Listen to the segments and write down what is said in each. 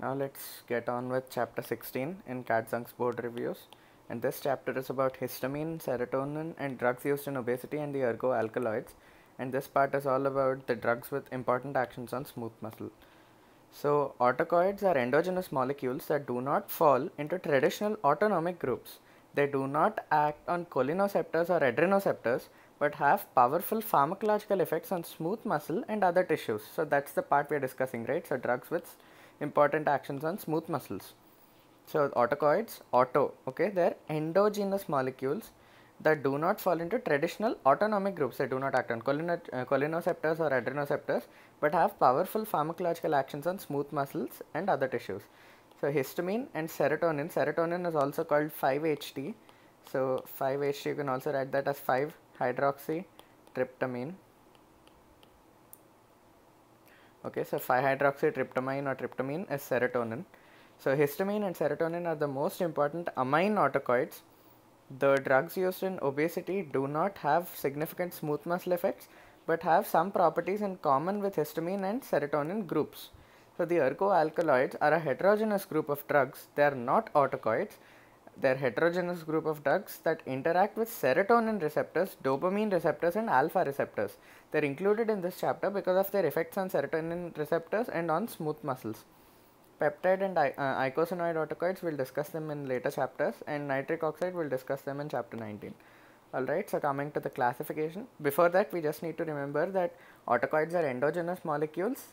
Now let's get on with chapter 16 in Katzung's board reviews. And this chapter is about histamine, serotonin and drugs used in obesity and the ergo alkaloids. And this part is all about the drugs with important actions on smooth muscle. So autocoids are endogenous molecules that do not fall into traditional autonomic groups. They do not act on cholinoceptors or adrenoceptors but have powerful pharmacological effects on smooth muscle and other tissues. So that's the part we're discussing, right? So drugs with important actions on smooth muscles. So autocoids, auto, okay, they're endogenous molecules that do not fall into traditional autonomic groups that do not act on cholino uh, cholinoceptors or adrenoceptors but have powerful pharmacological actions on smooth muscles and other tissues. So histamine and serotonin, serotonin is also called 5-HT. So 5-HT you can also write that as 5-hydroxytryptamine. Okay, so 5-hydroxytryptamine or tryptamine is serotonin. So histamine and serotonin are the most important amine autocoids. The drugs used in obesity do not have significant smooth muscle effects but have some properties in common with histamine and serotonin groups. So the alkaloids are a heterogeneous group of drugs. They are not autocoids they're heterogeneous group of drugs that interact with serotonin receptors, dopamine receptors and alpha receptors. They're included in this chapter because of their effects on serotonin receptors and on smooth muscles. Peptide and uh, eicosanoid autocoids will discuss them in later chapters and nitric oxide will discuss them in chapter 19. Alright, so coming to the classification. Before that, we just need to remember that autocoids are endogenous molecules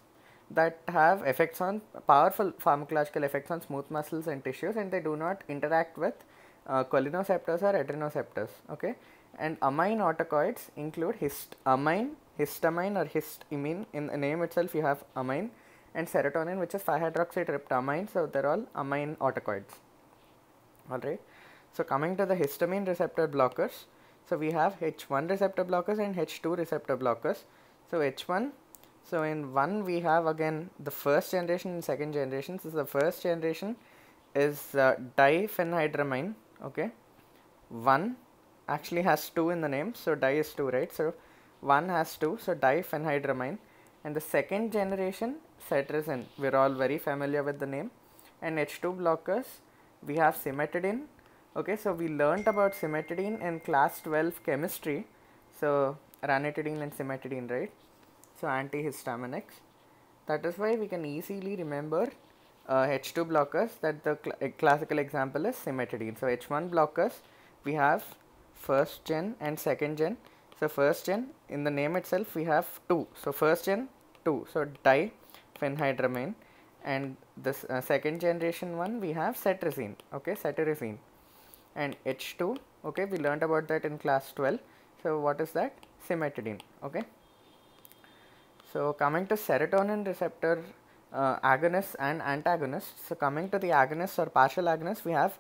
that have effects on powerful pharmacological effects on smooth muscles and tissues and they do not interact with uh, cholinoceptors or adrenoceptors okay and amine autocoids include histamine histamine or histamine in the name itself you have amine and serotonin which is 5-hydroxytryptamine so they're all amine autocoids all right so coming to the histamine receptor blockers so we have h1 receptor blockers and h2 receptor blockers so h1 so in 1 we have again the first generation and second generation. So the first generation is uh, diphenhydramine, okay. 1 actually has 2 in the name, so di is 2, right? So 1 has 2, so diphenhydramine. And the second generation, cetirizine, we're all very familiar with the name. And H2 blockers, we have cimetidine. Okay, so we learned about cimetidine in class 12 chemistry. So ranitidine and cimetidine, right? so antihistaminics. That is why we can easily remember uh, H2 blockers that the cl eh, classical example is cimetidine. So H1 blockers we have first gen and second gen. So first gen in the name itself we have 2. So first gen 2. So diphenhydramine and this uh, second generation one we have cetirizine. Okay, cetirizine and H2. Okay, we learned about that in class 12. So what is that? Cimetidine. Okay. So coming to serotonin receptor uh, agonists and antagonists. So coming to the agonists or partial agonists, we have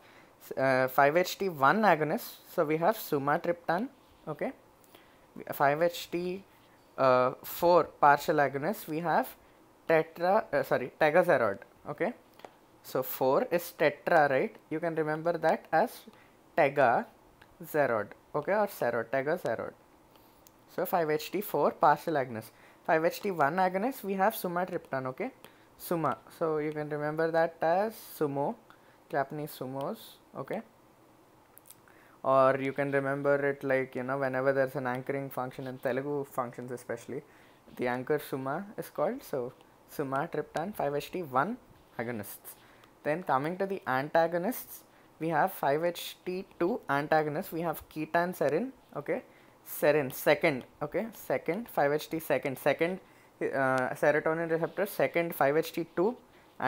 uh, 5-HT1 agonist. So we have sumatriptan, okay. 5-HT4 uh, partial agonist, we have tetra, uh, sorry, tegazerod, okay. So 4 is tetra, right? You can remember that as tegazerod, okay, or serod, tegazerod. So 5-HT4 partial agonist. 5-HT1 agonist, we have sumatriptan, okay? Suma. So you can remember that as sumo, Japanese sumos, okay? Or you can remember it like, you know, whenever there's an anchoring function in Telugu functions especially, the anchor suma is called, so sumatriptan 5-HT1 agonists. Then coming to the antagonists, we have 5-HT2 antagonists, we have ketanserin, okay? serin second okay second 5ht second second uh, serotonin receptor second 5ht2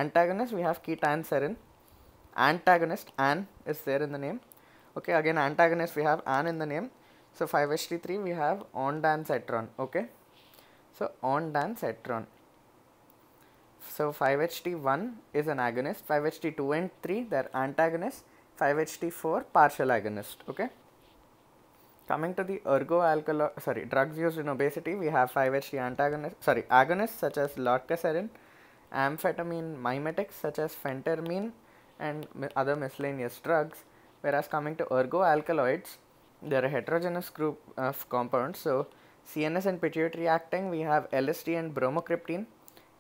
antagonist we have ketanserin antagonist an is there in the name okay again antagonist we have an in the name so 5ht3 we have ondansetron okay so ondansetron so 5ht1 is an agonist 5ht2 and 3 they're antagonists 5ht4 partial agonist okay Coming to the ergo ergoalkalo sorry drugs used in obesity, we have 5-HT antagonists sorry agonists such as lorcaserin, amphetamine mimetics such as phentermine, and other miscellaneous drugs. Whereas coming to ergo alkaloids, they're a heterogeneous group of compounds. So CNS and pituitary acting, we have LSD and bromocryptine.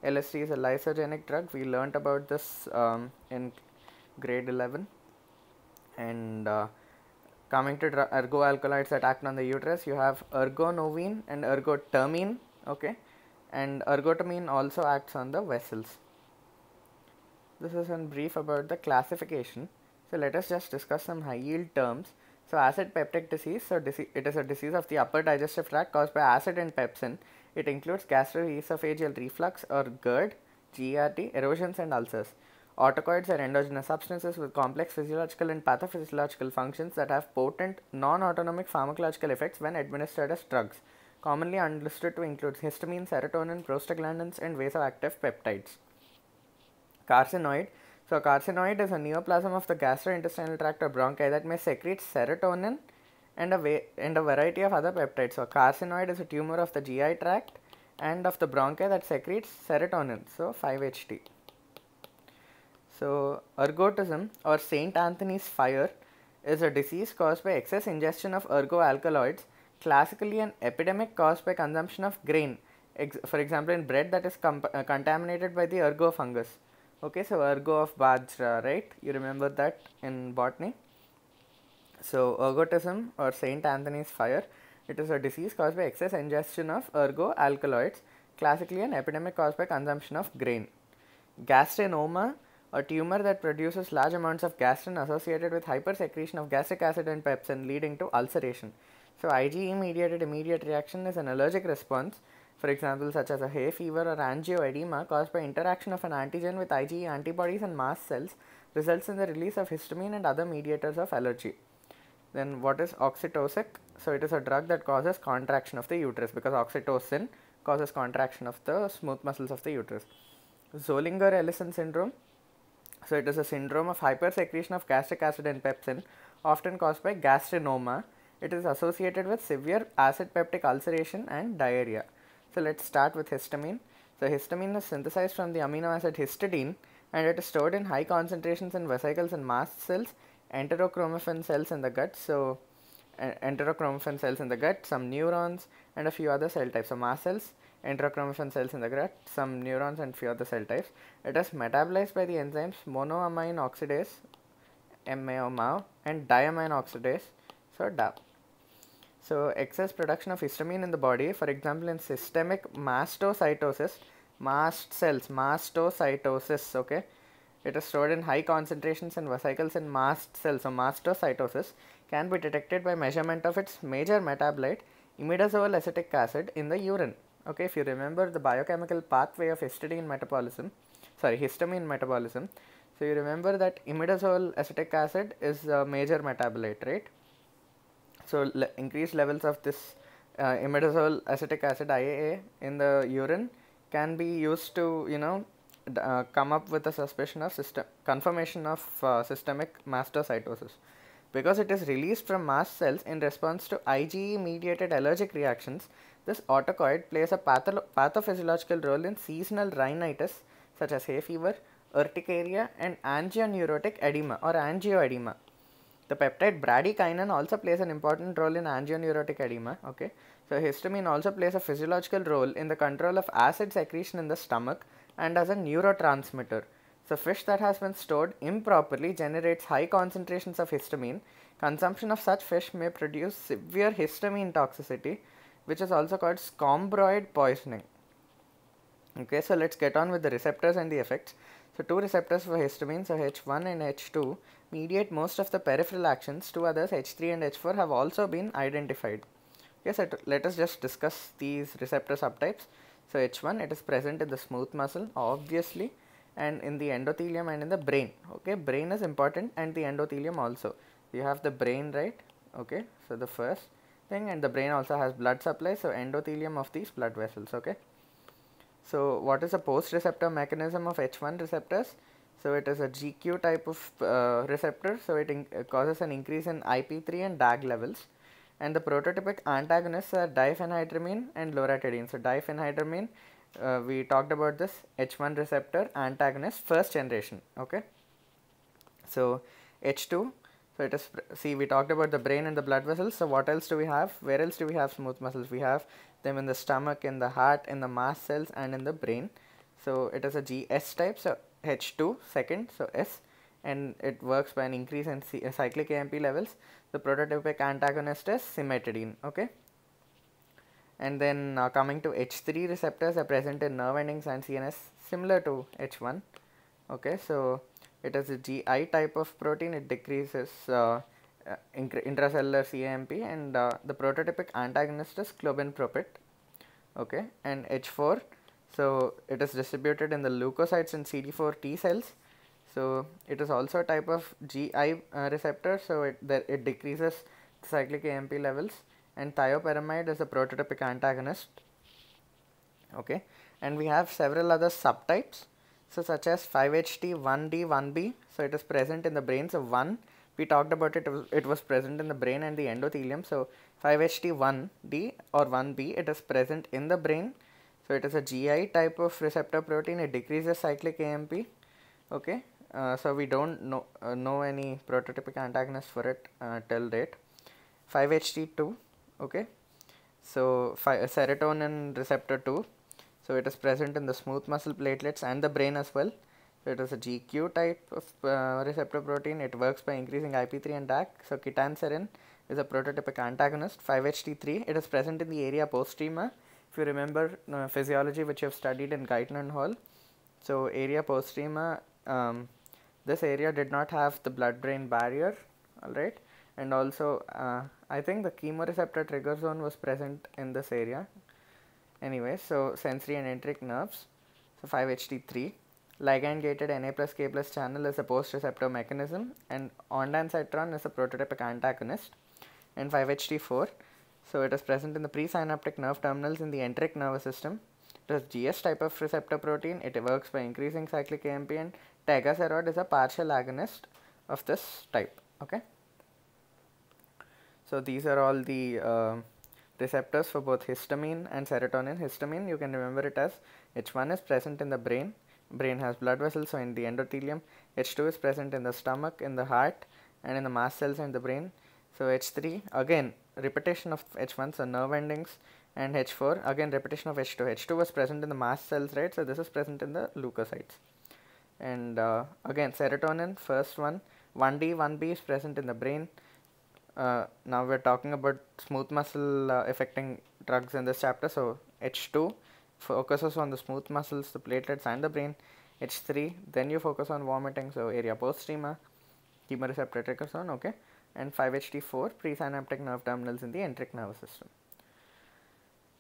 LSD is a lysogenic drug. We learned about this um, in grade 11, and uh, Coming to alkaloids that act on the uterus, you have ergonovine and ergotamine, okay, and ergotamine also acts on the vessels. This is in brief about the classification. So let us just discuss some high yield terms. So acid peptic disease, so it is a disease of the upper digestive tract caused by acid and pepsin. It includes gastroesophageal reflux or GERD, GERD, erosions and ulcers. Autocoids are endogenous substances with complex physiological and pathophysiological functions that have potent non-autonomic pharmacological effects when administered as drugs, commonly understood to include histamine, serotonin, prostaglandins, and vasoactive peptides. Carcinoid So carcinoid is a neoplasm of the gastrointestinal tract or bronchi that may secrete serotonin and a, and a variety of other peptides. So carcinoid is a tumor of the GI tract and of the bronchi that secretes serotonin, so 5-HT. So, ergotism or St. Anthony's fire is a disease caused by excess ingestion of ergo alkaloids, classically an epidemic caused by consumption of grain, ex for example, in bread that is uh, contaminated by the ergo fungus. Okay, so ergo of bajra, right? You remember that in botany. So, ergotism or St. Anthony's fire, it is a disease caused by excess ingestion of ergo alkaloids, classically an epidemic caused by consumption of grain. Gastrinoma a tumor that produces large amounts of gastrin associated with hypersecretion of gastric acid and pepsin leading to ulceration. So IgE mediated immediate reaction is an allergic response, for example such as a hay fever or angioedema caused by interaction of an antigen with IgE antibodies and mast cells results in the release of histamine and other mediators of allergy. Then what is oxytocic? So it is a drug that causes contraction of the uterus because oxytocin causes contraction of the smooth muscles of the uterus. Zollinger-Ellison syndrome so it is a syndrome of hypersecretion of gastric acid and pepsin, often caused by gastrinoma. It is associated with severe acid peptic ulceration and diarrhea. So let's start with histamine. So histamine is synthesized from the amino acid histidine and it is stored in high concentrations in vesicles and mast cells, enterochromaffin cells in the gut. So enterochromaffin cells in the gut, some neurons and a few other cell types. So mast cells, interchromatin cells in the gut, some neurons and few other cell types. It is metabolized by the enzymes monoamine oxidase, MAO, and diamine oxidase, so DAP. So excess production of histamine in the body, for example in systemic mastocytosis, mast cells, mastocytosis, okay, it is stored in high concentrations in vesicles in mast cells, so mastocytosis can be detected by measurement of its major metabolite, imidazole acetic acid in the urine. Okay, if you remember the biochemical pathway of histidine metabolism, sorry, histamine metabolism, so you remember that imidazole acetic acid is a major metabolite, right? So le increased levels of this uh, imidazole acetic acid IAA in the urine can be used to, you know, uh, come up with a suspicion of system confirmation of uh, systemic mastocytosis because it is released from mast cells in response to IgE mediated allergic reactions this autocoid plays a patho pathophysiological role in seasonal rhinitis such as hay fever, urticaria and angioneurotic edema or angioedema. The peptide bradykinin also plays an important role in angioneurotic edema. Okay, so histamine also plays a physiological role in the control of acid secretion in the stomach and as a neurotransmitter. So fish that has been stored improperly generates high concentrations of histamine. Consumption of such fish may produce severe histamine toxicity which is also called scombroid poisoning. Okay, so let's get on with the receptors and the effects. So two receptors for histamines, so H1 and H2, mediate most of the peripheral actions. Two others, H3 and H4, have also been identified. Yes, okay, so let us just discuss these receptor subtypes. So H1, it is present in the smooth muscle, obviously, and in the endothelium and in the brain. Okay, brain is important and the endothelium also. You have the brain, right? Okay, so the first thing and the brain also has blood supply so endothelium of these blood vessels okay so what is a post receptor mechanism of h1 receptors so it is a gq type of uh, receptor so it uh, causes an increase in ip3 and dag levels and the prototypic antagonists are diphenhydramine and loratadine so diphenhydramine uh, we talked about this h1 receptor antagonist first generation okay so h2 so it is, see we talked about the brain and the blood vessels, so what else do we have? Where else do we have smooth muscles? We have them in the stomach, in the heart, in the mast cells and in the brain. So it is a GS type, so H2 second, so S and it works by an increase in cyclic AMP levels. The prototypic antagonist is cimetidine, okay? And then uh, coming to H3 receptors are present in nerve endings and CNS similar to H1, okay? So it is a GI type of protein. It decreases uh, uh intracellular CAMP and uh, the prototypic antagonist is clobinpropit. Okay, and H4. So it is distributed in the leukocytes and CD4 T cells. So it is also a type of GI uh, receptor. So it it decreases cyclic AMP levels and thiopyramide is a prototypic antagonist. Okay, and we have several other subtypes so such as 5-HT, 1D, 1B. So it is present in the brain. So 1, we talked about it, it was present in the brain and the endothelium. So 5-HT, 1D or 1B, it is present in the brain. So it is a GI type of receptor protein. It decreases cyclic AMP. Okay. Uh, so we don't know, uh, know any prototypic antagonist for it uh, till date. 5-HT2. Okay. So fi uh, serotonin receptor 2 so it is present in the smooth muscle platelets and the brain as well. So it is a GQ type of uh, receptor protein. It works by increasing IP3 and DAC. So ketanserin is a prototypic antagonist. 5-HT3, it is present in the area postrema. If you remember uh, physiology which you have studied in Guyton and Hall. So area postrema, um, this area did not have the blood-brain barrier, alright. And also, uh, I think the chemoreceptor trigger zone was present in this area anyway so sensory and enteric nerves so 5ht3 ligand gated na plus k plus channel is a post receptor mechanism and ondansetron is a prototypic antagonist and 5ht4 so it is present in the presynaptic nerve terminals in the enteric nervous system it is gs type of receptor protein it works by increasing cyclic amp and tegaserod is a partial agonist of this type okay so these are all the uh, receptors for both histamine and serotonin. Histamine, you can remember it as H1 is present in the brain. Brain has blood vessels, so in the endothelium. H2 is present in the stomach, in the heart, and in the mast cells in the brain. So H3, again, repetition of H1, so nerve endings, and H4, again, repetition of H2. H2 was present in the mast cells, right? So this is present in the leukocytes. And uh, again, serotonin, first one, 1D, 1B is present in the brain. Uh, now we're talking about smooth muscle uh, affecting drugs in this chapter so h2 focuses on the smooth muscles the platelets and the brain h3 then you focus on vomiting so area postrema chemoreceptor receptors on okay and 5ht4 presynaptic nerve terminals in the enteric nervous system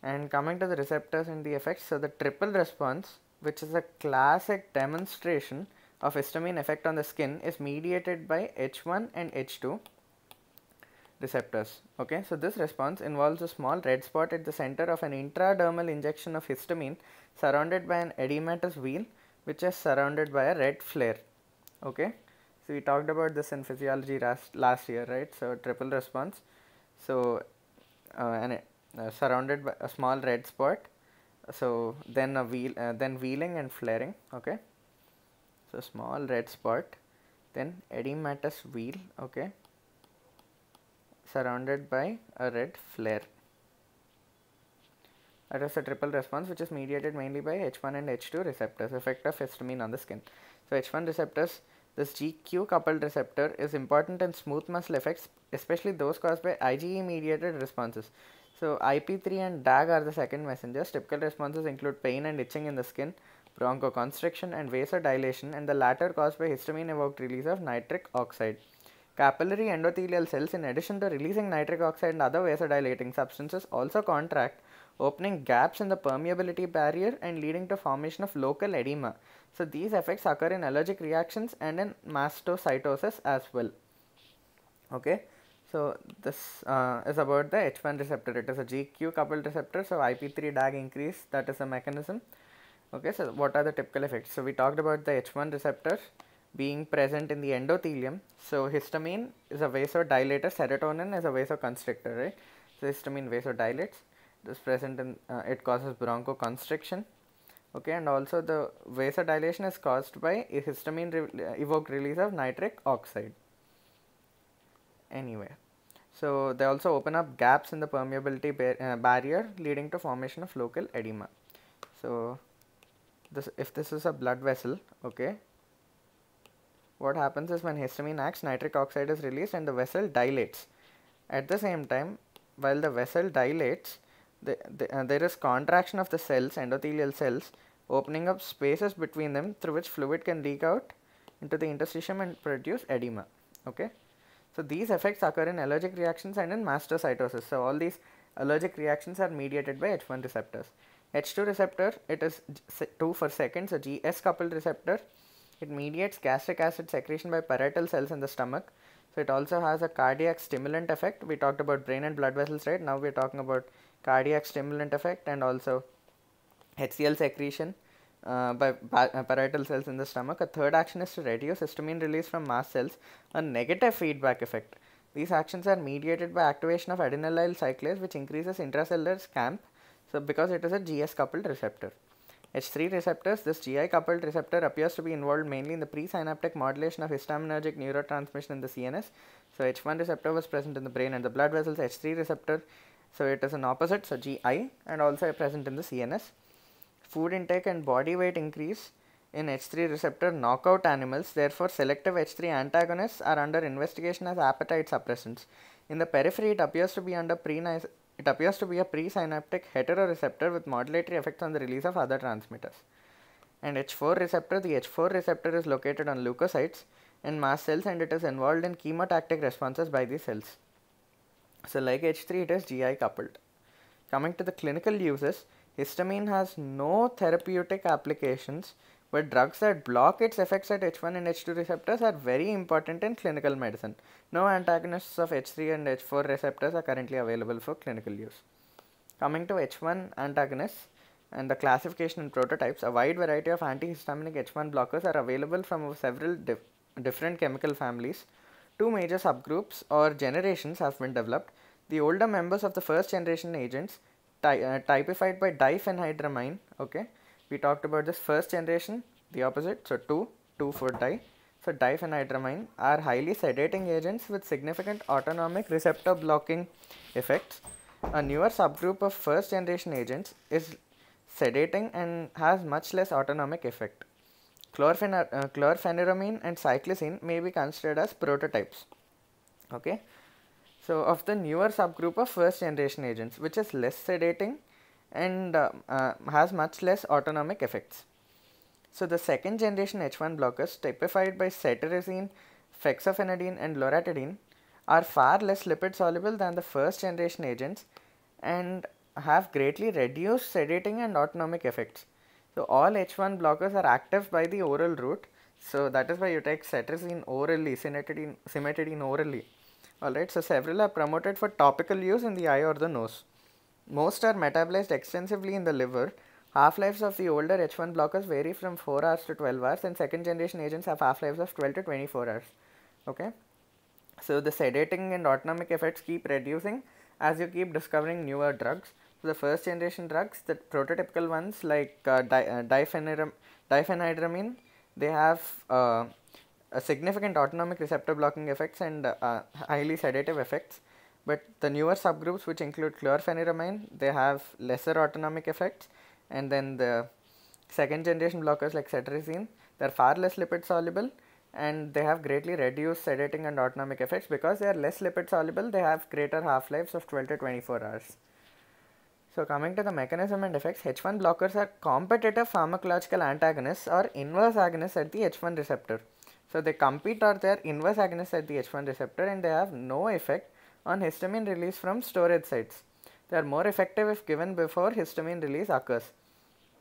and coming to the receptors and the effects so the triple response which is a classic demonstration of histamine effect on the skin is mediated by h1 and h2 receptors. Okay, so this response involves a small red spot at the center of an intradermal injection of histamine surrounded by an edematous wheel which is surrounded by a red flare. Okay, so we talked about this in physiology last, last year, right? So triple response. So uh, and uh, surrounded by a small red spot. So then a wheel, uh, then wheeling and flaring. Okay, so small red spot, then edematous wheel. Okay surrounded by a red flare. That is a triple response which is mediated mainly by H1 and H2 receptors, Effect of histamine on the skin. So H1 receptors, this GQ coupled receptor is important in smooth muscle effects, especially those caused by IgE mediated responses. So IP3 and DAG are the second messengers. Typical responses include pain and itching in the skin, bronchoconstriction and vasodilation and the latter caused by histamine evoked release of nitric oxide. Capillary endothelial cells, in addition to releasing nitric oxide and other vasodilating substances, also contract, opening gaps in the permeability barrier and leading to formation of local edema. So these effects occur in allergic reactions and in mastocytosis as well. Okay, so this uh, is about the H1 receptor. It is a GQ coupled receptor, so IP3 DAG increase, that is the mechanism. Okay, so what are the typical effects? So we talked about the H1 receptor being present in the endothelium. So histamine is a vasodilator, serotonin is a vasoconstrictor, right? So histamine vasodilates. It is present in uh, it causes bronchoconstriction. Okay, and also the vasodilation is caused by histamine re uh, evoked release of nitric oxide. Anyway, so they also open up gaps in the permeability bar uh, barrier, leading to formation of local edema. So this, if this is a blood vessel, okay, what happens is when histamine acts, nitric oxide is released and the vessel dilates. At the same time, while the vessel dilates, the, the, uh, there is contraction of the cells, endothelial cells, opening up spaces between them through which fluid can leak out into the interstitium and produce edema. Okay. So these effects occur in allergic reactions and in mastocytosis. So all these allergic reactions are mediated by H1 receptors. H2 receptor, it is 2 for second, so GS coupled receptor it mediates gastric acid secretion by parietal cells in the stomach. So it also has a cardiac stimulant effect. We talked about brain and blood vessels, right? Now we're talking about cardiac stimulant effect and also HCl secretion uh, by uh, parietal cells in the stomach. A third action is to reduce histamine release from mast cells, a negative feedback effect. These actions are mediated by activation of adenylyl cyclase, which increases intracellular SCAMP. So because it is a GS coupled receptor. H3 receptors, this GI coupled receptor appears to be involved mainly in the presynaptic modulation of histaminergic neurotransmission in the CNS. So H1 receptor was present in the brain and the blood vessels, H3 receptor, so it is an opposite, so GI and also present in the CNS. Food intake and body weight increase in H3 receptor knockout animals, therefore selective H3 antagonists are under investigation as appetite suppressants. In the periphery, it appears to be under pre it appears to be a presynaptic heteroreceptor with modulatory effects on the release of other transmitters. And H4 receptor, the H4 receptor is located on leukocytes and mast cells and it is involved in chemotactic responses by these cells. So like H3 it is GI coupled. Coming to the clinical uses, histamine has no therapeutic applications but drugs that block its effects at H1 and H2 receptors are very important in clinical medicine. No antagonists of H3 and H4 receptors are currently available for clinical use. Coming to H1 antagonists and the classification and prototypes, a wide variety of antihistaminic H1 blockers are available from several different chemical families. Two major subgroups or generations have been developed. The older members of the first generation agents ty uh, typified by diphenhydramine, okay, we talked about this first generation, the opposite, so 2, 2 4 di. So diphenhydramine are highly sedating agents with significant autonomic receptor blocking effects. A newer subgroup of first generation agents is sedating and has much less autonomic effect. Chlorphen uh, chlorpheniramine and cyclizine may be considered as prototypes. Okay, so of the newer subgroup of first generation agents, which is less sedating and um, uh, has much less autonomic effects. So the second generation H1 blockers typified by cetirizine, fexofenadine and loratadine are far less lipid soluble than the first generation agents and have greatly reduced sedating and autonomic effects. So all H1 blockers are active by the oral route. So that is why you take cetirizine orally, cetirizine cimetidine orally. Alright, so several are promoted for topical use in the eye or the nose. Most are metabolized extensively in the liver. Half-lives of the older H1 blockers vary from 4 hours to 12 hours and second generation agents have half-lives of 12 to 24 hours. Okay. So the sedating and autonomic effects keep reducing as you keep discovering newer drugs. So the first generation drugs, the prototypical ones like uh, di uh, diphenhydramine, they have uh, a significant autonomic receptor blocking effects and uh, highly sedative effects. But the newer subgroups which include chlorpheniramine, they have lesser autonomic effects and then the second generation blockers like cetirizine, they're far less lipid soluble and they have greatly reduced sedating and autonomic effects because they are less lipid soluble, they have greater half-lives of 12 to 24 hours. So coming to the mechanism and effects, H1 blockers are competitive pharmacological antagonists or inverse agonists at the H1 receptor. So they compete or they are inverse agonists at the H1 receptor and they have no effect on histamine release from storage sites. They are more effective if given before histamine release occurs.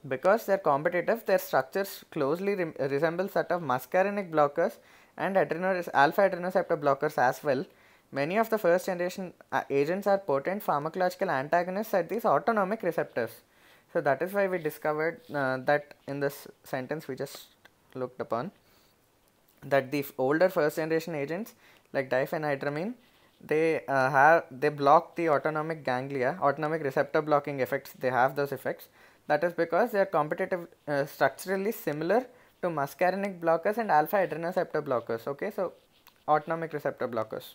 Because they are competitive, their structures closely re resemble that of muscarinic blockers and alpha adrenoceptor blockers as well. Many of the first generation uh, agents are potent pharmacological antagonists at these autonomic receptors. So that is why we discovered uh, that in this sentence we just looked upon that the older first generation agents like diphenhydramine they uh, have they block the autonomic ganglia autonomic receptor blocking effects they have those effects that is because they are competitive uh, structurally similar to muscarinic blockers and alpha adrenoceptor blockers okay so autonomic receptor blockers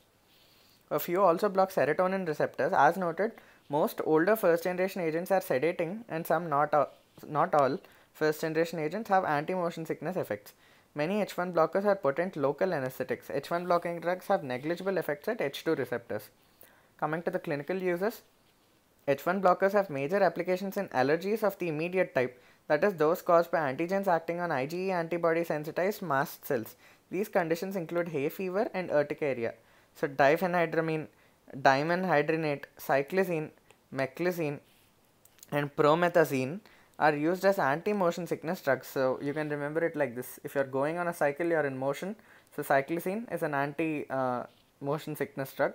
a few also block serotonin receptors as noted most older first generation agents are sedating and some not uh, not all first generation agents have anti motion sickness effects Many H1 blockers are potent local anesthetics. H1 blocking drugs have negligible effects at H2 receptors. Coming to the clinical uses, H1 blockers have major applications in allergies of the immediate type, that is those caused by antigens acting on IgE antibody sensitized mast cells. These conditions include hay fever and urticaria. So diphenhydramine, diamond hydrinate, cyclizine, meclizine and promethazine are used as anti-motion sickness drugs. So you can remember it like this. If you're going on a cycle, you're in motion. So cyclizine is an anti-motion uh, sickness drug.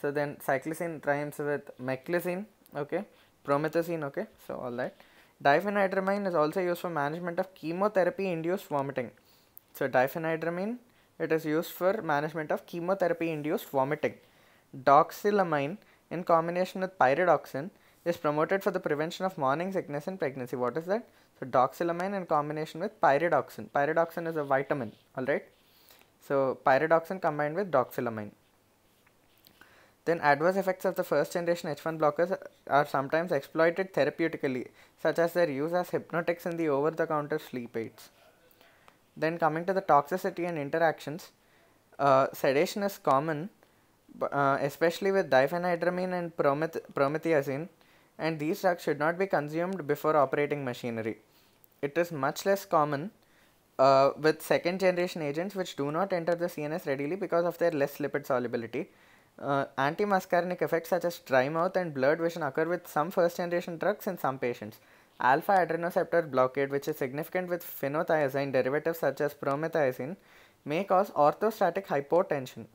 So then cyclizine rhymes with meclizine, okay, promethazine, okay, so all that. Diphenhydramine is also used for management of chemotherapy induced vomiting. So diphenhydramine, it is used for management of chemotherapy induced vomiting. Doxylamine in combination with pyridoxine is promoted for the prevention of morning sickness in pregnancy. What is that? So doxylamine in combination with pyridoxin. Pyridoxin is a vitamin, alright? So pyridoxin combined with doxylamine. Then adverse effects of the first generation H1 blockers are sometimes exploited therapeutically, such as their use as hypnotics in the over-the-counter sleep aids. Then coming to the toxicity and interactions, uh, sedation is common, uh, especially with diphenhydramine and prometh- promethiazine and these drugs should not be consumed before operating machinery. It is much less common uh, with second generation agents which do not enter the CNS readily because of their less lipid solubility. Uh, muscarinic effects such as dry mouth and blurred vision occur with some first generation drugs in some patients. Alpha adrenoceptor blockade, which is significant with phenothiazine derivatives such as promethazine, may cause orthostatic hypotension,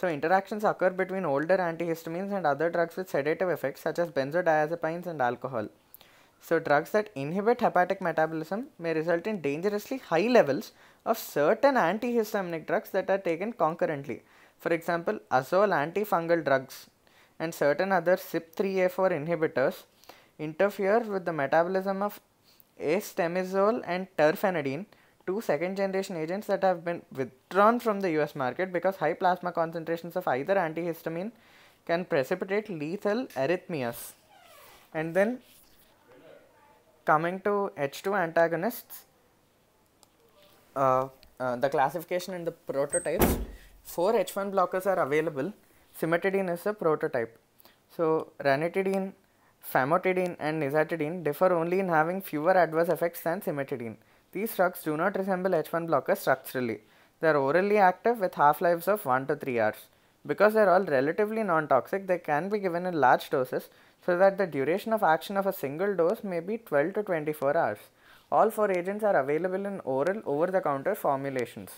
so interactions occur between older antihistamines and other drugs with sedative effects such as benzodiazepines and alcohol. So drugs that inhibit hepatic metabolism may result in dangerously high levels of certain antihistaminic drugs that are taken concurrently. For example, azole antifungal drugs and certain other CYP3A4 inhibitors interfere with the metabolism of acetamidzole and terfenadine two second generation agents that have been withdrawn from the US market because high plasma concentrations of either antihistamine can precipitate lethal arrhythmias. And then coming to H2 antagonists, uh, uh, the classification and the prototypes, four H1 blockers are available. Cimetidine is a prototype. So, ranitidine, famotidine and nizatidine differ only in having fewer adverse effects than cimetidine. These drugs do not resemble H1 blockers structurally. They are orally active with half-lives of 1 to 3 hours. Because they are all relatively non-toxic, they can be given in large doses so that the duration of action of a single dose may be 12 to 24 hours. All four agents are available in oral over-the-counter formulations.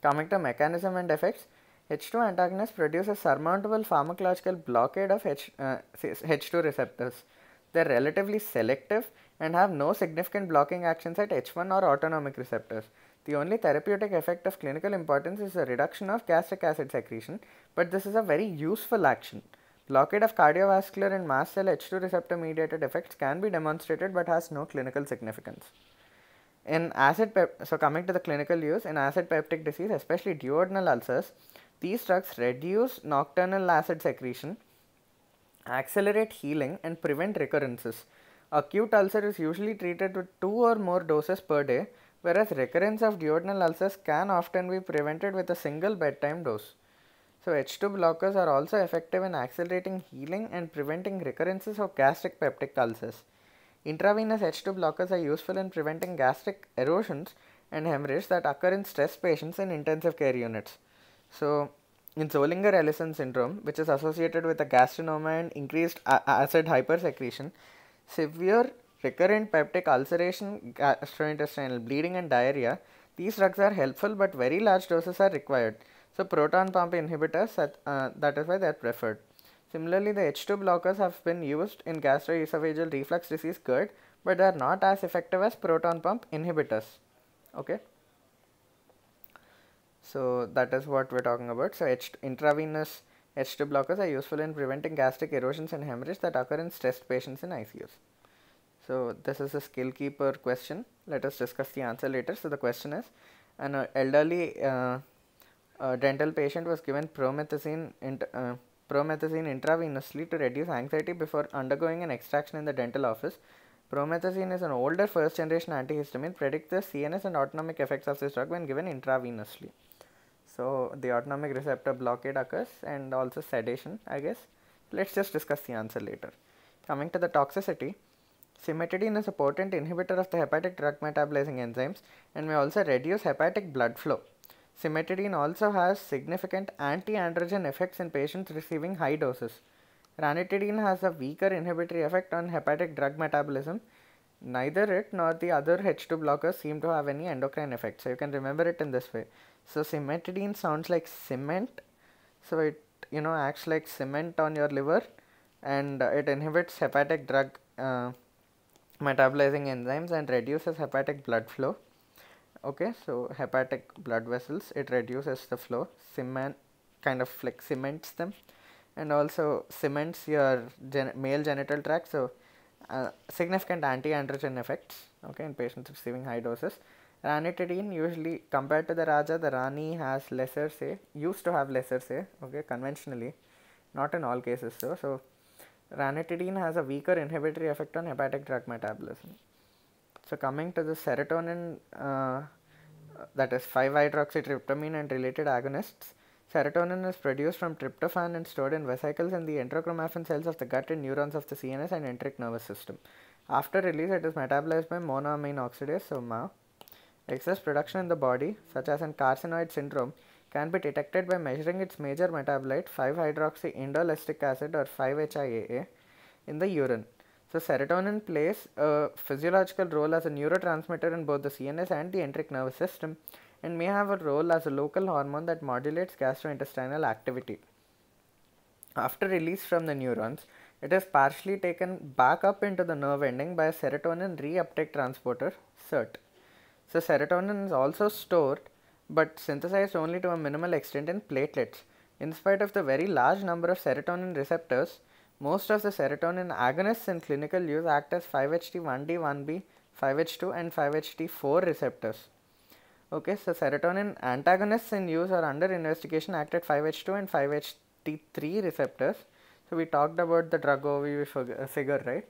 Coming to mechanism and effects, H2 antagonists produce a surmountable pharmacological blockade of H, uh, H2 receptors. They're relatively selective and have no significant blocking actions at H1 or autonomic receptors. The only therapeutic effect of clinical importance is the reduction of gastric acid secretion, but this is a very useful action. Blockade of cardiovascular and mast cell H2 receptor mediated effects can be demonstrated but has no clinical significance. In acid pep- so coming to the clinical use in acid peptic disease, especially duodenal ulcers, these drugs reduce nocturnal acid secretion accelerate healing, and prevent recurrences. Acute ulcer is usually treated with two or more doses per day, whereas recurrence of duodenal ulcers can often be prevented with a single bedtime dose. So, H2 blockers are also effective in accelerating healing and preventing recurrences of gastric peptic ulcers. Intravenous H2 blockers are useful in preventing gastric erosions and hemorrhage that occur in stress patients in intensive care units. So, in Zollinger-Ellison syndrome, which is associated with a gastrinoma and increased acid hypersecretion, severe recurrent peptic ulceration, gastrointestinal bleeding and diarrhea, these drugs are helpful but very large doses are required. So proton pump inhibitors, uh, that is why they are preferred. Similarly, the H2 blockers have been used in gastroesophageal reflux disease GERD, but they are not as effective as proton pump inhibitors. Okay. So that is what we're talking about. So H intravenous H2 blockers are useful in preventing gastric erosions and hemorrhage that occur in stressed patients in ICUs. So this is a skill keeper question. Let us discuss the answer later. So the question is, an uh, elderly uh, uh, dental patient was given promethazine, int uh, promethazine intravenously to reduce anxiety before undergoing an extraction in the dental office. Promethazine is an older first generation antihistamine. Predict the CNS and autonomic effects of this drug when given intravenously. So the autonomic receptor blockade occurs and also sedation, I guess. Let's just discuss the answer later. Coming to the toxicity, cimetidine is a potent inhibitor of the hepatic drug metabolizing enzymes and may also reduce hepatic blood flow. Cimetidine also has significant anti-androgen effects in patients receiving high doses. Ranitidine has a weaker inhibitory effect on hepatic drug metabolism. Neither it nor the other H2 blockers seem to have any endocrine effect. So you can remember it in this way. So cimetidine sounds like cement. So it you know acts like cement on your liver and uh, it inhibits hepatic drug uh, metabolizing enzymes and reduces hepatic blood flow okay so hepatic blood vessels it reduces the flow cement kind of like cements them and also cements your gen male genital tract so uh, significant anti-androgen effects okay in patients receiving high doses Ranitidine usually compared to the Raja, the Rani has lesser say, used to have lesser say, okay, conventionally, not in all cases though. So, ranitidine has a weaker inhibitory effect on hepatic drug metabolism. So, coming to the serotonin, uh, that is 5 hydroxytryptamine and related agonists, Serotonin is produced from tryptophan and stored in vesicles in the enterochromaffin cells of the gut and neurons of the CNS and enteric nervous system. After release, it is metabolized by monoamine oxidase, so MAO, Excess production in the body, such as in carcinoid syndrome, can be detected by measuring its major metabolite 5-hydroxyindoleacetic acid or 5-HIAA in the urine. So serotonin plays a physiological role as a neurotransmitter in both the CNS and the enteric nervous system and may have a role as a local hormone that modulates gastrointestinal activity. After release from the neurons, it is partially taken back up into the nerve ending by a serotonin reuptake transporter, SERT. So serotonin is also stored but synthesized only to a minimal extent in platelets. In spite of the very large number of serotonin receptors, most of the serotonin agonists in clinical use act as 5-HT1D, 1B, 5-HT2 and 5-HT4 receptors. Okay, so serotonin antagonists in use or under investigation act at 5-HT2 and 5-HT3 receptors. So we talked about the drug overview figure, right?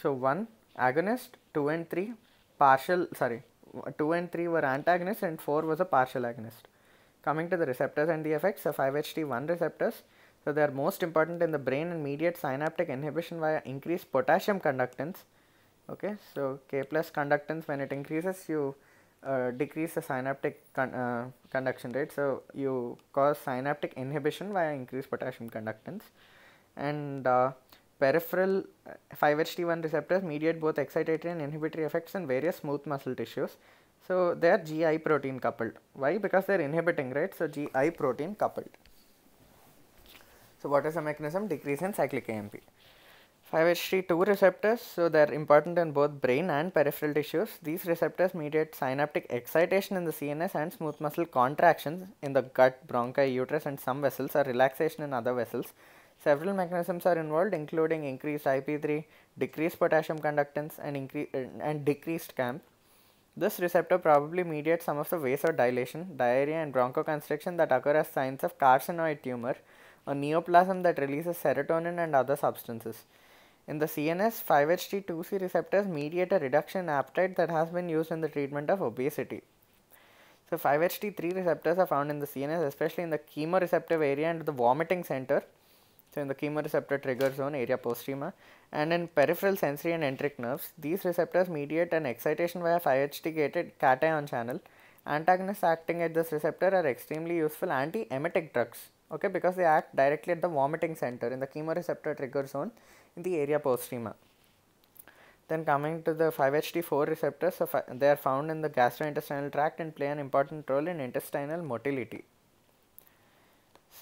So 1 agonist, 2 and 3 partial, sorry, 2 and 3 were antagonists and 4 was a partial agonist. Coming to the receptors and the effects, of 5-HT1 receptors, so they are most important in the brain and mediate synaptic inhibition via increased potassium conductance. Okay, so K plus conductance when it increases, you uh, decrease the synaptic con uh, conduction rate. So you cause synaptic inhibition via increased potassium conductance, and uh, peripheral 5-HT1 uh, receptors mediate both excitatory and inhibitory effects in various smooth muscle tissues. So they are GI protein coupled. Why? Because they are inhibiting, right? So GI protein coupled. So what is the mechanism? Decrease in cyclic AMP. 5-HT2 receptors, so they are important in both brain and peripheral tissues. These receptors mediate synaptic excitation in the CNS and smooth muscle contractions in the gut, bronchi, uterus and some vessels or relaxation in other vessels Several mechanisms are involved including increased IP3, decreased potassium conductance and, incre uh, and decreased CAMP. This receptor probably mediates some of the vasodilation, diarrhea and bronchoconstriction that occur as signs of carcinoid tumor, a neoplasm that releases serotonin and other substances. In the CNS, 5-HT2C receptors mediate a reduction in appetite that has been used in the treatment of obesity. So 5-HT3 receptors are found in the CNS, especially in the chemoreceptive area and the vomiting center, so in the chemoreceptor trigger zone area postrema and in peripheral sensory and enteric nerves, these receptors mediate an excitation via 5-HT gated cation channel. Antagonists acting at this receptor are extremely useful anti-emetic drugs, okay, because they act directly at the vomiting center in the chemoreceptor trigger zone in the area postrema. Then coming to the 5-HT4 receptors, so they are found in the gastrointestinal tract and play an important role in intestinal motility.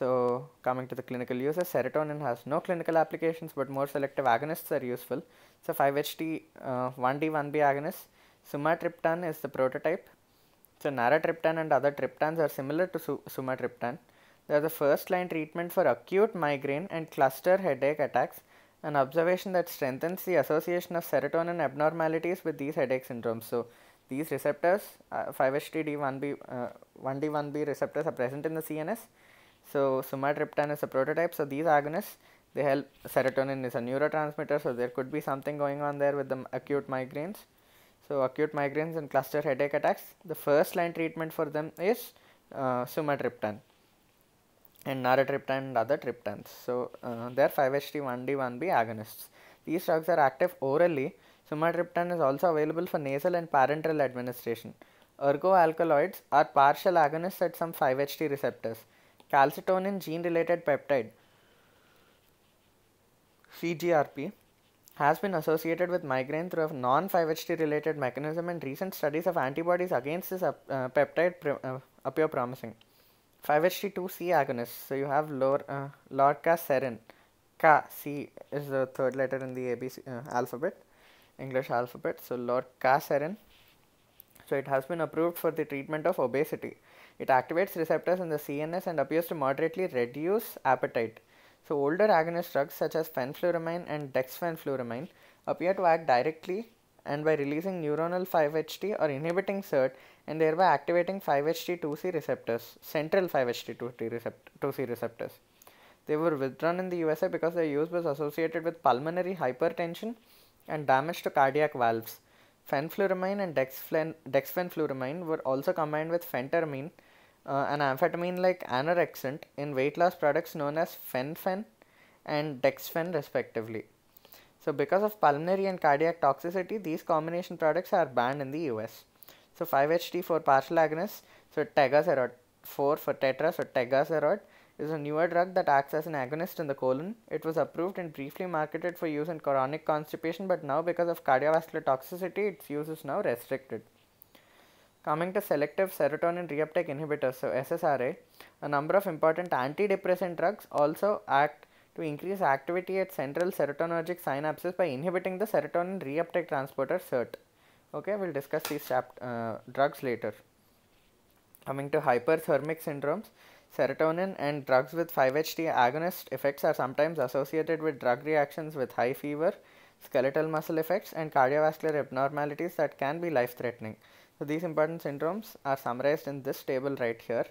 So coming to the clinical uses, serotonin has no clinical applications, but more selective agonists are useful. So 5-HT, uh, 1D, 1B agonists. Sumatriptan is the prototype. So naratriptan and other triptans are similar to su sumatriptan. They are the first line treatment for acute migraine and cluster headache attacks, an observation that strengthens the association of serotonin abnormalities with these headache syndromes. So these receptors, uh, 5-HT D1B, uh, 1D1B receptors are present in the CNS so sumatriptan is a prototype. So these agonists, they help, serotonin is a neurotransmitter. So there could be something going on there with the acute migraines. So acute migraines and cluster headache attacks, the first line treatment for them is uh, sumatriptan and naratriptan and other triptans. So uh, they are 5-HT1D1B agonists. These drugs are active orally. Sumatriptan is also available for nasal and parenteral administration. Ergo alkaloids are partial agonists at some 5-HT receptors calcitonin gene related peptide CGRP has been associated with migraine through a non 5-HT related mechanism and recent studies of antibodies against this uh, peptide uh, appear promising. 5-HT2C agonists, so you have lor, uh, lorcaserin, Ka, C is the third letter in the ABC uh, alphabet, English alphabet, so lorcaserin. So it has been approved for the treatment of obesity. It activates receptors in the CNS and appears to moderately reduce appetite. So older agonist drugs such as fenfluramine and dexfenfluramine appear to act directly and by releasing neuronal 5-HT or inhibiting SERT and thereby activating 5-HT2C receptors, central 5-HT2C receptors. They were withdrawn in the USA because their use was associated with pulmonary hypertension and damage to cardiac valves. Fenfluramine and dexfen dexfenfluramine were also combined with phentermine, uh, an amphetamine-like anorexant, in weight loss products known as fenfen and dexfen respectively. So because of pulmonary and cardiac toxicity, these combination products are banned in the US. So 5-HT for partial agonists, so tegaserod, 4 for tetra, so tegaserod, is a newer drug that acts as an agonist in the colon. It was approved and briefly marketed for use in chronic constipation, but now because of cardiovascular toxicity, its use is now restricted. Coming to selective serotonin reuptake inhibitors, so SSRI, a number of important antidepressant drugs also act to increase activity at central serotonergic synapses by inhibiting the serotonin reuptake transporter SERT. Okay, we'll discuss these uh, drugs later. Coming to hyperthermic syndromes, Serotonin and drugs with 5-HT agonist effects are sometimes associated with drug reactions with high fever, skeletal muscle effects, and cardiovascular abnormalities that can be life-threatening. So these important syndromes are summarized in this table right here.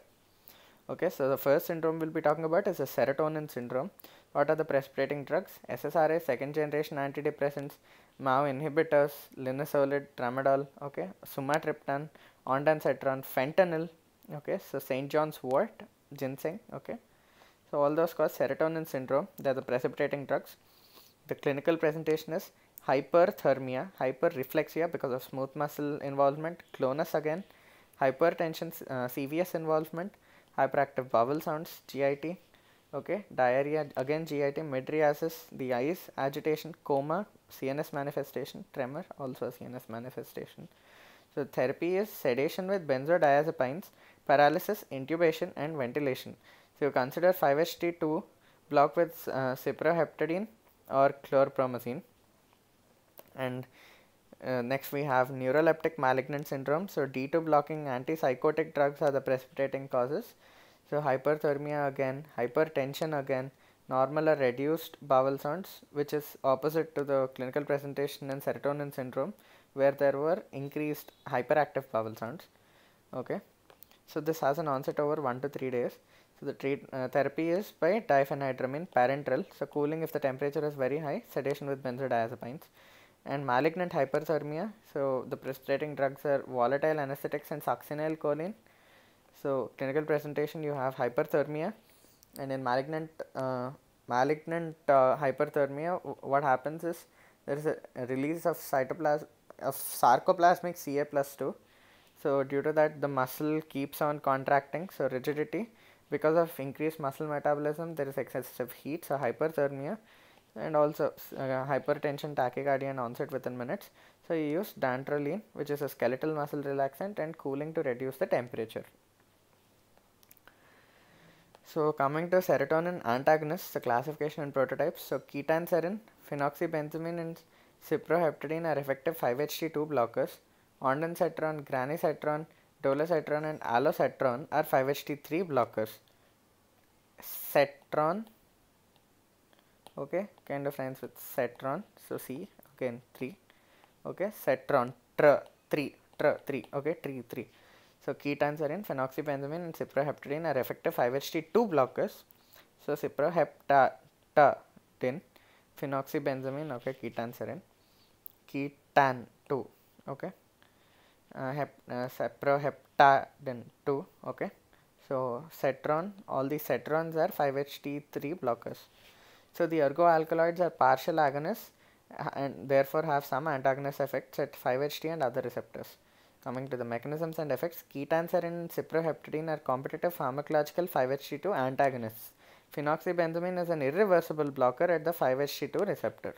Okay, so the first syndrome we'll be talking about is the serotonin syndrome. What are the precipitating drugs? SSRI, second generation antidepressants, MAO inhibitors, linosolid, tramadol, okay, sumatriptan, ondansetron, fentanyl, okay, so St. John's wort, ginseng okay so all those cause serotonin syndrome they're the precipitating drugs the clinical presentation is hyperthermia hyperreflexia because of smooth muscle involvement clonus again hypertension uh, cvs involvement hyperactive bowel sounds git okay diarrhea again git midriasis the eyes agitation coma cns manifestation tremor also cns manifestation so therapy is sedation with benzodiazepines paralysis, intubation and ventilation. So you consider 5-HT2 block with uh, ciproheptadine or chlorpromazine and uh, next we have neuroleptic malignant syndrome. So D2 blocking antipsychotic drugs are the precipitating causes. So hyperthermia again, hypertension again, normal or reduced bowel sounds which is opposite to the clinical presentation in serotonin syndrome where there were increased hyperactive bowel sounds. Okay. So this has an onset over 1 to 3 days. So the treat, uh, therapy is by diphenhydramine parenteral. So cooling if the temperature is very high, sedation with benzodiazepines. And malignant hyperthermia. So the prescribing drugs are volatile anesthetics and succinylcholine. So clinical presentation you have hyperthermia and in malignant uh, malignant uh, hyperthermia what happens is there is a release of cytoplasm of sarcoplasmic Ca plus 2 so due to that, the muscle keeps on contracting. So rigidity, because of increased muscle metabolism, there is excessive heat, so hyperthermia, and also uh, hypertension, tachycardia, and onset within minutes. So you use dantrolene, which is a skeletal muscle relaxant, and cooling to reduce the temperature. So coming to serotonin antagonists, the classification and prototypes. So ketanserin, phenoxybenzamine, and ciproheptadine are effective 5-HT2 blockers ondansetron, granisetron, dolasetron and allosetron are 5-HT3 blockers. Setron, okay, kind of rhymes with cetron, so C, again 3, okay, cetron, tr, 3, tr, 3, okay, tree, 3. So ketones are in phenoxybenzamine and ciproheptadine are effective 5-HT2 blockers. So ciproheptadine, phenoxybenzamine, okay, ketones are in ketan 2, okay uh, uh 2 okay so cetron all the cetrons are 5ht3 blockers so the ergo alkaloids are partial agonists uh, and therefore have some antagonist effects at 5ht and other receptors coming to the mechanisms and effects ketanserin, are in ciproheptadine are competitive pharmacological 5ht2 antagonists phenoxybenzamine is an irreversible blocker at the 5ht2 receptor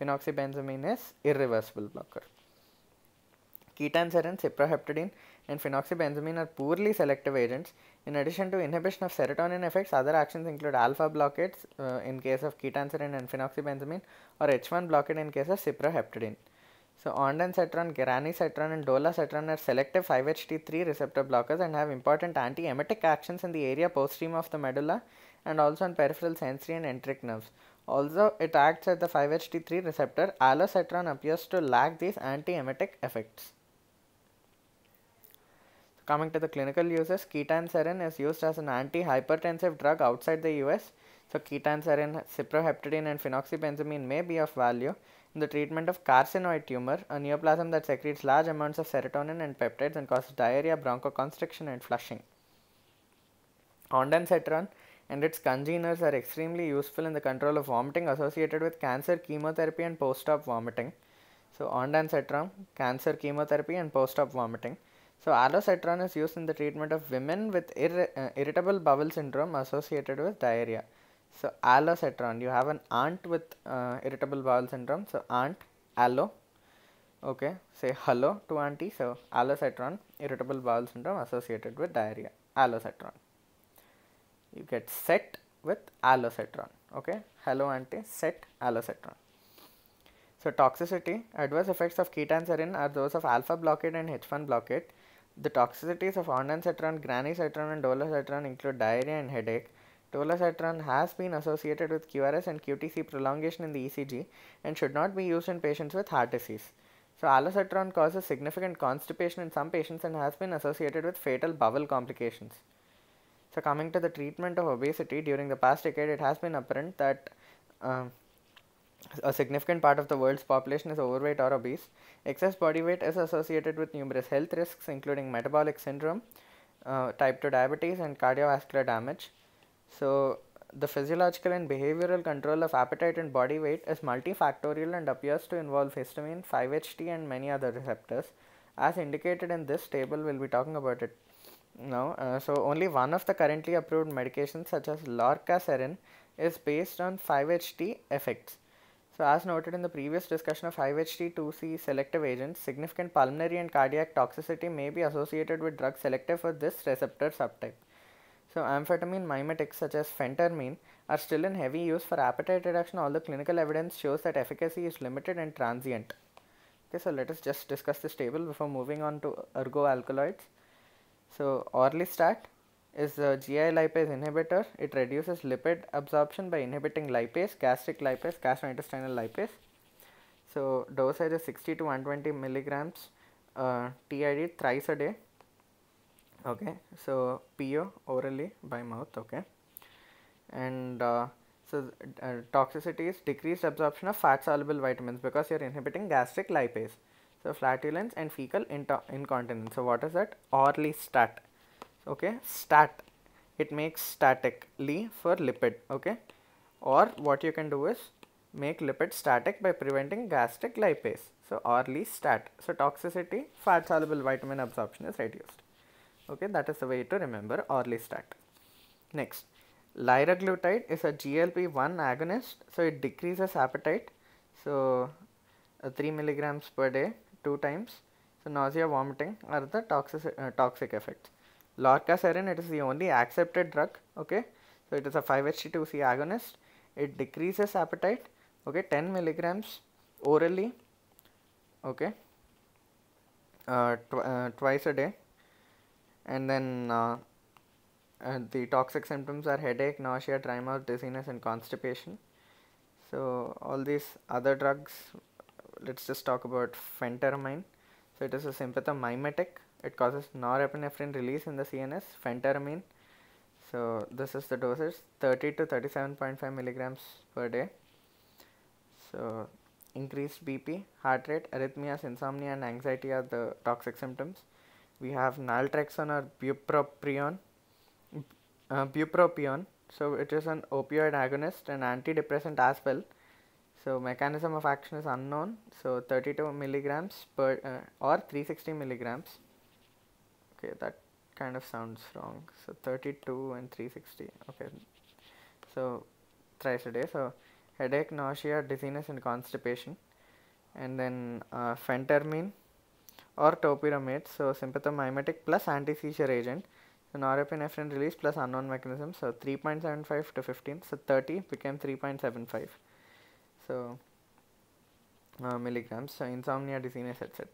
phenoxybenzamine is irreversible blocker ketanserin, ciproheptadine and phenoxybenzamine are poorly selective agents. In addition to inhibition of serotonin effects, other actions include alpha blockades uh, in case of ketanserin and phenoxybenzamine or H1 blockade in case of ciproheptadine. So ondansetron, granisetron, and dolasetron are selective 5-HT3 receptor blockers and have important anti-emetic actions in the area poststream of the medulla and also on peripheral sensory and enteric nerves. Although it acts at the 5-HT3 receptor, allosetron appears to lack these anti-emetic effects. Coming to the clinical uses, ketanserin is used as an antihypertensive drug outside the US. So ketanserin, ciproheptadine and phenoxybenzamine may be of value in the treatment of carcinoid tumor, a neoplasm that secretes large amounts of serotonin and peptides and causes diarrhea, bronchoconstriction and flushing. Ondansetron and its congeners are extremely useful in the control of vomiting associated with cancer, chemotherapy and post-op vomiting. So ondansetron, cancer, chemotherapy and post-op vomiting. So allocitron is used in the treatment of women with ir uh, irritable bowel syndrome associated with diarrhea. So allocitron, you have an aunt with uh, irritable bowel syndrome. So aunt, allo, okay, say hello to auntie. So allocitron, irritable bowel syndrome associated with diarrhea, allocitron. You get set with allocitron, okay, hello auntie, set allocitron. So toxicity, adverse effects of ketones are those of alpha blockade and H1 blockade the toxicities of ondansetron, granicetron, and dolasetron include diarrhea and headache. Dolasetron has been associated with QRS and QTc prolongation in the ECG and should not be used in patients with heart disease. So, allosetron causes significant constipation in some patients and has been associated with fatal bowel complications. So, coming to the treatment of obesity during the past decade, it has been apparent that uh, a significant part of the world's population is overweight or obese. Excess body weight is associated with numerous health risks, including metabolic syndrome, uh, type 2 diabetes, and cardiovascular damage. So, the physiological and behavioral control of appetite and body weight is multifactorial and appears to involve histamine, 5-HT, and many other receptors. As indicated in this table, we'll be talking about it now. Uh, so, only one of the currently approved medications, such as lorcaserin, is based on 5-HT effects. So as noted in the previous discussion of 5-HT2C selective agents, significant pulmonary and cardiac toxicity may be associated with drugs selective for this receptor subtype. So amphetamine mimetics such as phentermine are still in heavy use for appetite reduction although clinical evidence shows that efficacy is limited and transient. Okay, so let us just discuss this table before moving on to alkaloids. So orlistat is GI lipase inhibitor. It reduces lipid absorption by inhibiting lipase, gastric lipase, gastrointestinal lipase. So dosage is 60 to 120 milligrams uh, TID thrice a day. Okay, so PO orally by mouth. Okay, and uh, so uh, toxicity is decreased absorption of fat soluble vitamins because you're inhibiting gastric lipase. So flatulence and fecal incontinence. So what is that? orally stat okay stat it makes statically for lipid okay or what you can do is make lipid static by preventing gastric lipase so orally stat so toxicity fat soluble vitamin absorption is reduced okay that is the way to remember orally stat next liraglutide is a glp-1 agonist so it decreases appetite so uh, 3 milligrams per day two times so nausea vomiting are the toxic uh, toxic effects Lorcaserin, it is the only accepted drug, okay. So it is a 5-HT2C agonist. It decreases appetite, okay, 10 milligrams orally, okay, uh, tw uh, twice a day. And then uh, uh the toxic symptoms are headache, nausea, dry mouth, dizziness and constipation. So all these other drugs, let's just talk about phentermine. So it is a sympathomimetic, it causes norepinephrine release in the CNS, phentermine. So this is the dosage 30 to 37.5 milligrams per day. So increased BP, heart rate, arrhythmias, insomnia and anxiety are the toxic symptoms. We have naltrexone or bupropion, uh, bupropion. So it is an opioid agonist and antidepressant as well. So mechanism of action is unknown. So 32 milligrams per uh, or 360 milligrams okay that kind of sounds wrong so 32 and 360 okay so thrice a day so headache nausea dizziness and constipation and then uh, phentermine or topiramate so sympathomimetic plus anti-seizure agent so norepinephrine release plus unknown mechanism so 3.75 to 15 so 30 became 3.75 so uh, milligrams so insomnia dizziness etc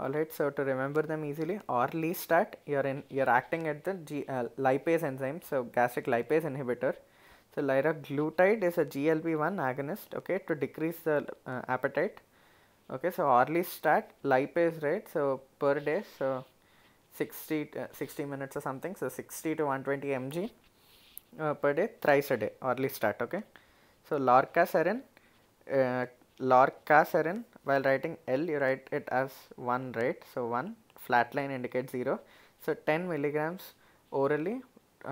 Alright, so to remember them easily, orlistat, you're in, you're acting at the G, uh, lipase enzyme, so gastric lipase inhibitor. So liraglutide is a GLP-1 agonist, okay, to decrease the uh, appetite. Okay, so orlistat, lipase, right? So per day, so 60 uh, 60 minutes or something, so 60 to 120 mg uh, per day, thrice a day, orlistat, okay. So lorcaserin, uh, lorcaserin while writing L you write it as 1 right so 1 flat line indicates 0 so 10 milligrams orally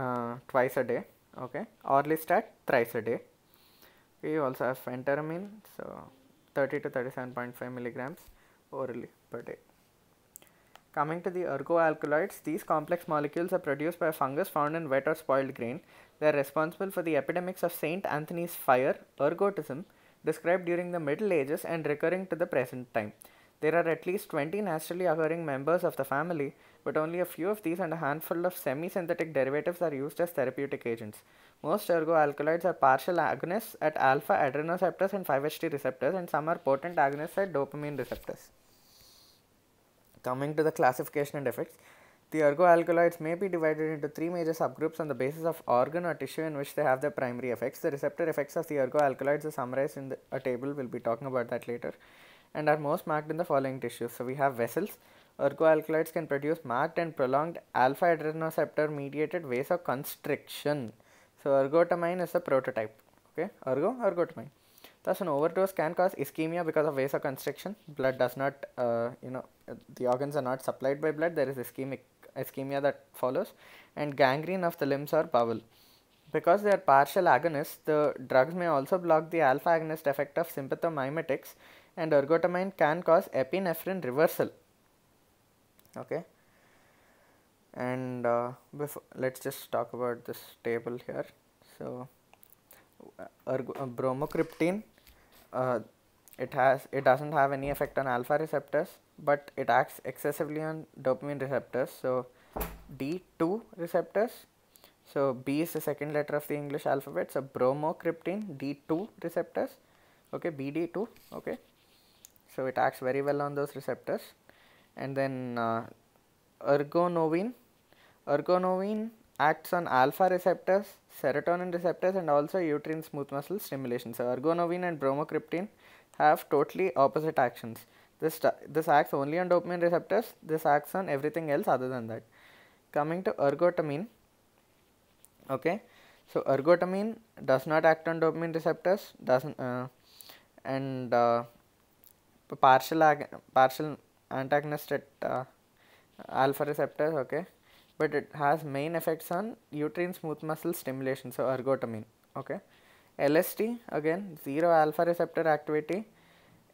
uh, twice a day okay Orally start thrice a day we also have phentermine so 30 to 37.5 milligrams orally per day Coming to the ergoalkaloids, these complex molecules are produced by a fungus found in wet or spoiled grain. They are responsible for the epidemics of St. Anthony's fire, ergotism, described during the Middle Ages and recurring to the present time. There are at least 20 naturally occurring members of the family, but only a few of these and a handful of semi-synthetic derivatives are used as therapeutic agents. Most alkaloids are partial agonists at alpha adrenoceptors and 5-HT receptors, and some are potent agonists at dopamine receptors. Coming to the classification and effects, the ergoalkaloids may be divided into three major subgroups on the basis of organ or tissue in which they have their primary effects. The receptor effects of the ergoalkaloids are summarized in the, a table, we'll be talking about that later, and are most marked in the following tissues. So we have vessels. Ergoalkaloids can produce marked and prolonged alpha adrenoceptor mediated vasoconstriction. So ergotamine is the prototype. Okay, ergo, ergotamine. Thus, an overdose can cause ischemia because of vasoconstriction. Blood does not, uh, you know, the organs are not supplied by blood. There is ischemic ischemia that follows, and gangrene of the limbs or bowel. Because they are partial agonists, the drugs may also block the alpha agonist effect of sympathomimetics, and ergotamine can cause epinephrine reversal. Okay, and uh, before, let's just talk about this table here. So, ergo- bromocryptine. Uh, it has it doesn't have any effect on alpha receptors but it acts excessively on dopamine receptors so d2 receptors so b is the second letter of the english alphabet so bromocryptine d2 receptors okay bd2 okay so it acts very well on those receptors and then uh, ergonovine ergonovine acts on alpha receptors serotonin receptors and also uterine smooth muscle stimulation so ergonovine and bromocryptine have totally opposite actions. This, this acts only on dopamine receptors, this acts on everything else other than that. Coming to ergotamine, okay, so ergotamine does not act on dopamine receptors, doesn't, uh, and uh, partial, ag- partial antagonist at uh, alpha receptors, okay, but it has main effects on uterine smooth muscle stimulation, so ergotamine, okay. LST again zero alpha receptor activity,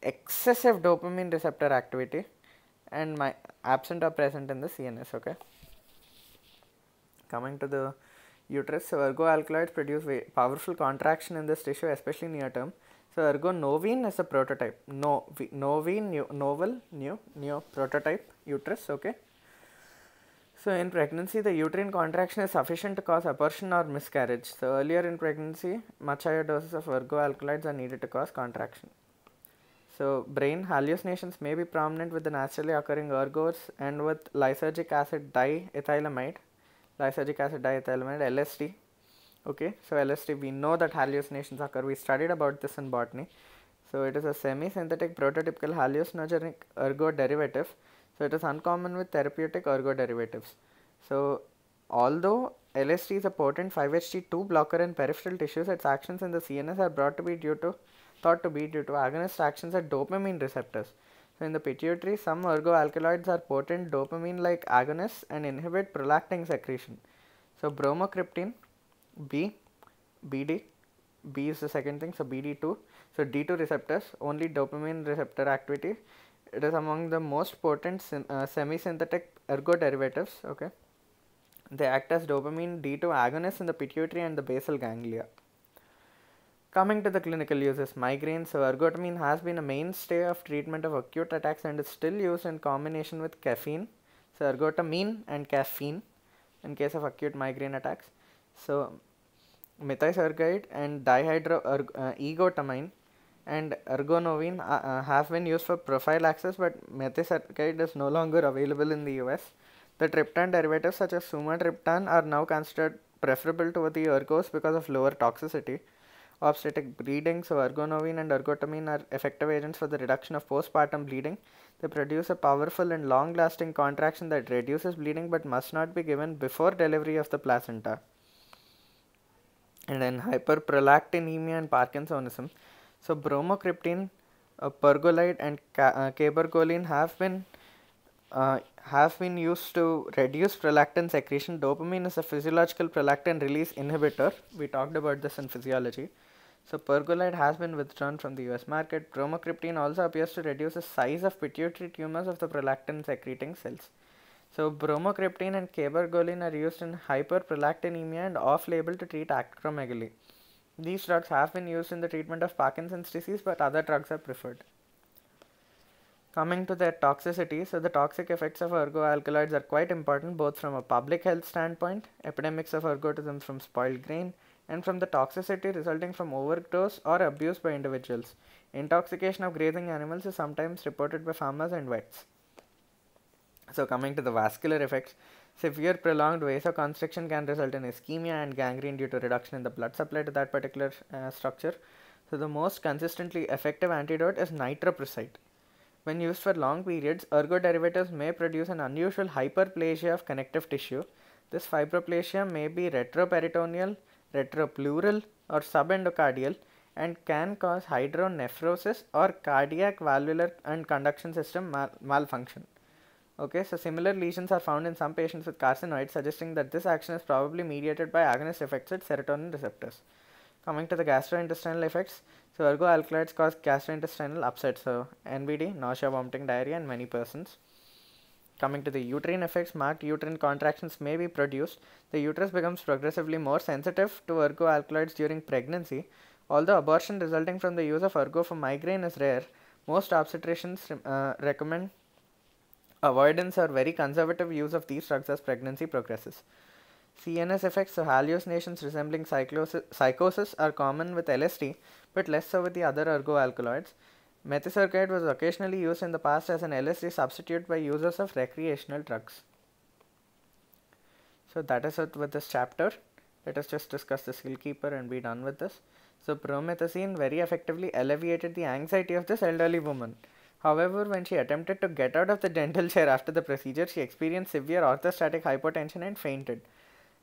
excessive dopamine receptor activity, and my absent or present in the CNS. Okay. Coming to the uterus, so alkaloids produce powerful contraction in this tissue, especially near term. So ergo novine is a prototype. No novine new, novel new new prototype uterus. Okay. So in pregnancy, the uterine contraction is sufficient to cause abortion or miscarriage. So earlier in pregnancy, much higher doses of ergo alkaloids are needed to cause contraction. So brain hallucinations may be prominent with the naturally occurring ergos and with lysergic acid diethylamide, lysergic acid diethylamide LSD. Okay, so LSD, we know that hallucinations occur. We studied about this in botany. So it is a semi-synthetic prototypical hallucinogenic ergo derivative so it is uncommon with therapeutic ergo derivatives. So although LSD is a potent 5-HT2 blocker in peripheral tissues, its actions in the CNS are brought to be due to thought to be due to agonist actions at dopamine receptors. So in the pituitary, some ergo alkaloids are potent dopamine-like agonists and inhibit prolactin secretion. So bromocryptine, B, BD, B is the second thing, so BD2. So D2 receptors, only dopamine receptor activity it is among the most potent uh, semi-synthetic ergo derivatives okay they act as dopamine D2 agonists in the pituitary and the basal ganglia. Coming to the clinical uses, migraines, so ergotamine has been a mainstay of treatment of acute attacks and is still used in combination with caffeine. So ergotamine and caffeine in case of acute migraine attacks. So methysergide and dihydroergotamine uh, and ergonovine uh, uh, have been used for profile access, but methotrexate is no longer available in the US. The triptan derivatives such as sumatriptan are now considered preferable to the ergos because of lower toxicity. Obstetric bleeding, so ergonovine and ergotamine are effective agents for the reduction of postpartum bleeding. They produce a powerful and long-lasting contraction that reduces bleeding but must not be given before delivery of the placenta. And then hyperprolactinemia and Parkinsonism. So bromocryptine, uh, pergolide and ca uh, cabergoline have been uh, have been used to reduce prolactin secretion. Dopamine is a physiological prolactin release inhibitor. We talked about this in physiology. So pergolide has been withdrawn from the US market. Bromocryptine also appears to reduce the size of pituitary tumors of the prolactin secreting cells. So bromocryptine and cabergoline are used in hyperprolactinemia and off-label to treat acromegaly. These drugs have been used in the treatment of Parkinson's disease, but other drugs are preferred. Coming to their toxicity, so the toxic effects of alkaloids are quite important both from a public health standpoint, epidemics of ergotism from spoiled grain, and from the toxicity resulting from overdose or abuse by individuals. Intoxication of grazing animals is sometimes reported by farmers and vets. So, coming to the vascular effects, Severe prolonged vasoconstriction can result in ischemia and gangrene due to reduction in the blood supply to that particular uh, structure. So the most consistently effective antidote is nitroprusside. When used for long periods, ergo derivatives may produce an unusual hyperplasia of connective tissue. This fibroplasia may be retroperitoneal, retropleural or subendocardial and can cause hydronephrosis or cardiac valvular and conduction system mal malfunction. Okay, so similar lesions are found in some patients with carcinoids, suggesting that this action is probably mediated by agonist effects at serotonin receptors. Coming to the gastrointestinal effects, so alkaloids cause gastrointestinal upset, so NBD, nausea, vomiting, diarrhea in many persons. Coming to the uterine effects, marked uterine contractions may be produced. The uterus becomes progressively more sensitive to alkaloids during pregnancy. Although abortion resulting from the use of ergo for migraine is rare, most obstetricians uh, recommend avoidance or very conservative use of these drugs as pregnancy progresses. CNS effects, so hallucinations resembling psychosis, are common with LSD, but less so with the other ergo alkaloids. Methysergide was occasionally used in the past as an LSD substitute by users of recreational drugs. So that is it with this chapter. Let us just discuss the skill keeper and be done with this. So promethazine very effectively alleviated the anxiety of this elderly woman. However, when she attempted to get out of the dental chair after the procedure, she experienced severe orthostatic hypotension and fainted.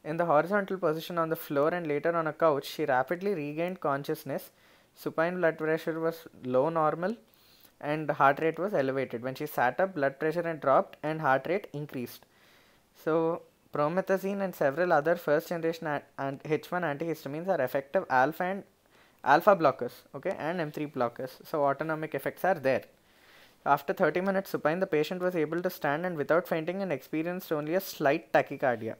In the horizontal position on the floor and later on a couch, she rapidly regained consciousness. Supine blood pressure was low normal and heart rate was elevated. When she sat up, blood pressure had dropped and heart rate increased. So, promethazine and several other first generation H1 antihistamines are effective alpha and alpha blockers, okay, and M3 blockers. So, autonomic effects are there. After 30 minutes supine, the patient was able to stand and without fainting and experienced only a slight tachycardia.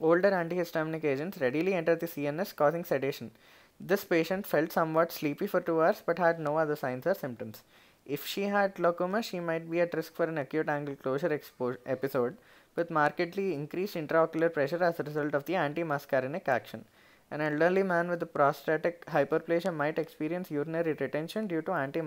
Older antihistaminic agents readily enter the CNS, causing sedation. This patient felt somewhat sleepy for 2 hours but had no other signs or symptoms. If she had glaucoma, she might be at risk for an acute angle closure expo- episode with markedly increased intraocular pressure as a result of the antimuscarinic action. An elderly man with a prostatic hyperplasia might experience urinary retention due to anti